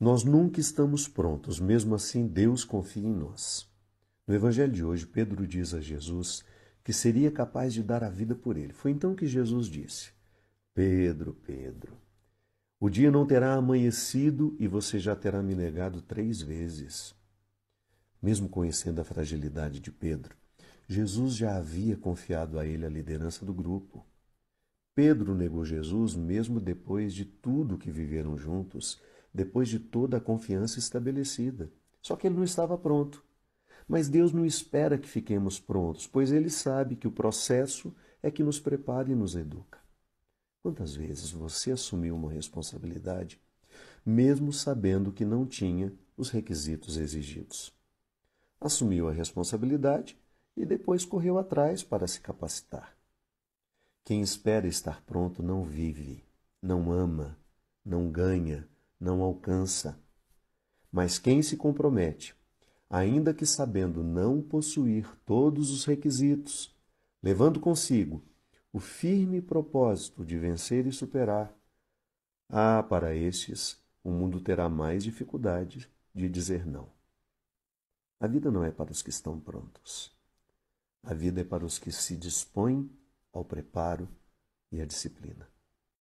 Nós nunca estamos prontos, mesmo assim Deus confia em nós. No evangelho de hoje, Pedro diz a Jesus que seria capaz de dar a vida por ele. Foi então que Jesus disse: Pedro, Pedro, o dia não terá amanhecido e você já terá me negado três vezes. Mesmo conhecendo a fragilidade de Pedro, Jesus já havia confiado a ele a liderança do grupo. Pedro negou Jesus mesmo depois de tudo que viveram juntos depois de toda a confiança estabelecida. Só que ele não estava pronto. Mas Deus não espera que fiquemos prontos, pois ele sabe que o processo é que nos prepara e nos educa. Quantas vezes você assumiu uma responsabilidade, mesmo sabendo que não tinha os requisitos exigidos? Assumiu a responsabilidade e depois correu atrás para se capacitar. Quem espera estar pronto não vive, não ama, não ganha, não alcança. Mas quem se compromete, ainda que sabendo não possuir todos os requisitos, levando consigo o firme propósito de vencer e superar, ah, para estes, o mundo terá mais dificuldade de dizer não. A vida não é para os que estão prontos. A vida é para os que se dispõem ao preparo e à disciplina.